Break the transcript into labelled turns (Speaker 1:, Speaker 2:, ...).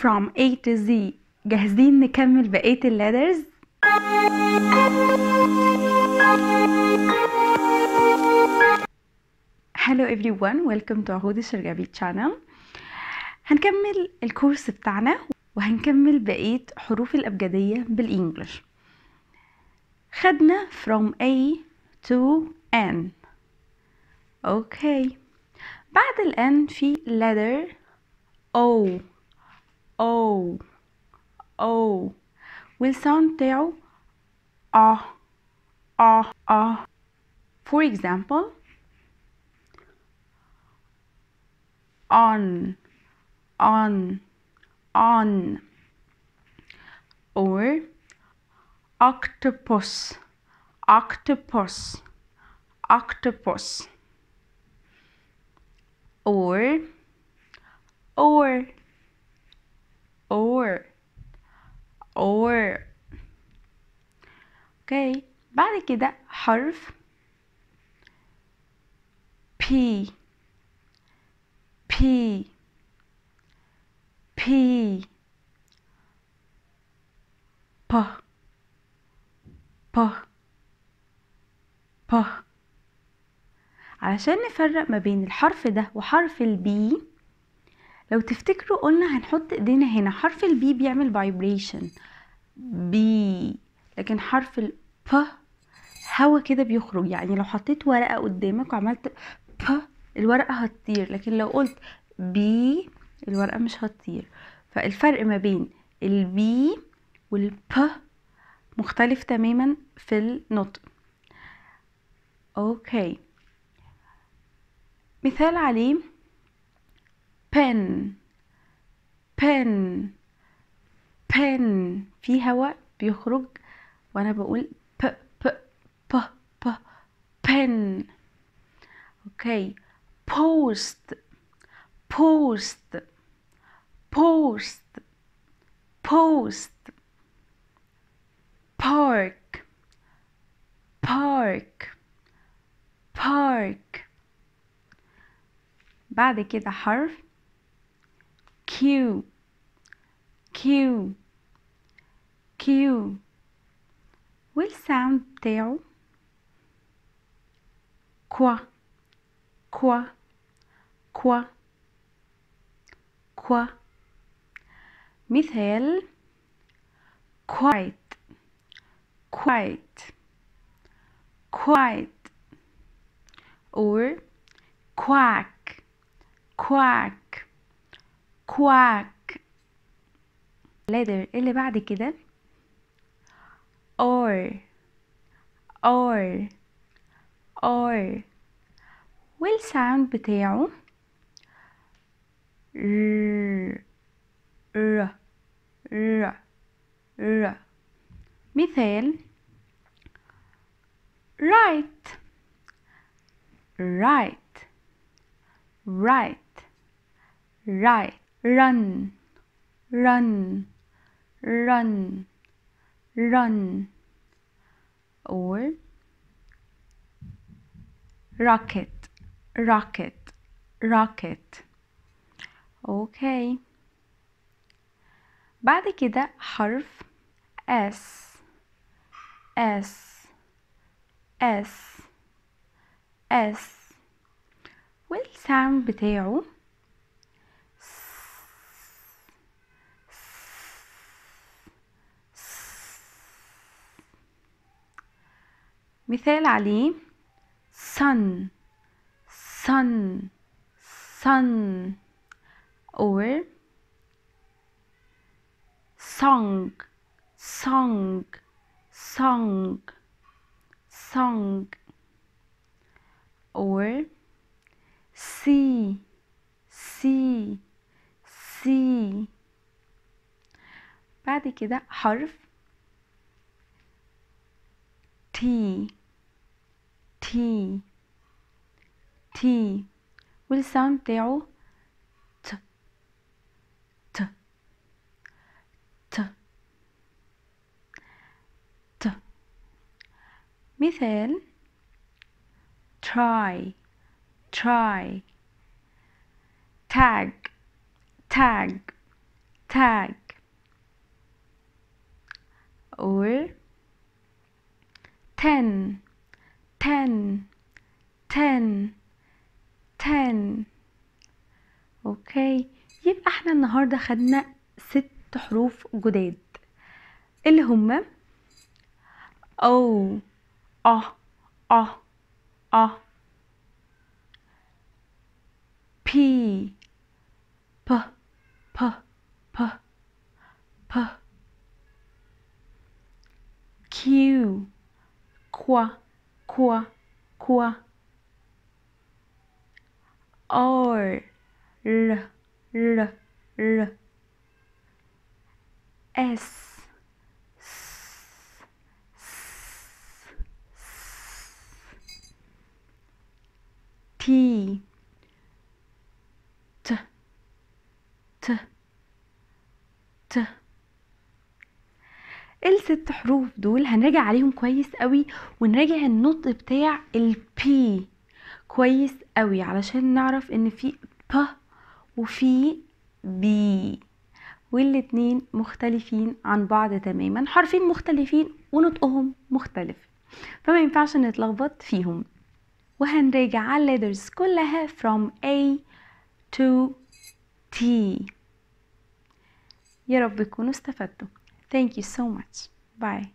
Speaker 1: from A to Z جاهزين نكمل بقية الليدرز Hello everyone welcome to عهود الشرقبي channel هنكمل الكورس بتاعنا وهنكمل بقية حروف الأبجدية بالإنجلش خدنا from A to N أوكي okay. بعد الآن في letter O أو أو sound بتاعه آه آه آه for example on on on or octopus octopus octopus or or or or اوكي بعد كده حرف P P P P P P علشان نفرق ما بين الحرف ده وحرف البي لو تفتكروا قلنا هنحط ايدينا هنا حرف البي بيعمل فايبريشن بي لكن حرف ال ب هوا كده بيخرج يعني لو حطيت ورقه قدامك وعملت ب الورقه هتطير لكن لو قلت بي الورقه مش هتطير فالفرق ما بين البي والب مختلف تماما في النطق اوكي مثال عليه pen pen pen في هواء بيخرج وانا بقول p p p p pen اوكي post post post post park park park بعد كده حرف Q Q Q Will sound tail Qua Qua Qua Qua Mithel Quite Quite Quite Or Quack Quack quack letter اللي بعد كده or or or والساوند بتاعه ر ر ر ر مثال right right right right run run run run or rocket rocket rocket okay بعد كده حرف S S S S والساوند بتاعه مثال عليه sun sun sun or song song song song or see see see بعد كده حرف T T. T. Will sound there. T. T. T. T. مثال try try tag tag tag or ten ten ten ten اوكي يبقى احنا النهارده خدنا ست حروف جداد اللي هما او اه اه اه بي ب ب ب ب كيو كوا quoi, quoi. All, l, l, l. S, s, s, s. T, t, t. الست حروف دول هنراجع عليهم كويس قوي ونراجع النطق بتاع البي كويس قوي علشان نعرف ان في ب وفي بي والاتنين مختلفين عن بعض تماما حرفين مختلفين ونطقهم مختلف فما ينفعش نتلخبط فيهم وهنراجع على الليدرز كلها from A to T يا رب تكونوا استفدتم Thank you so much. Bye.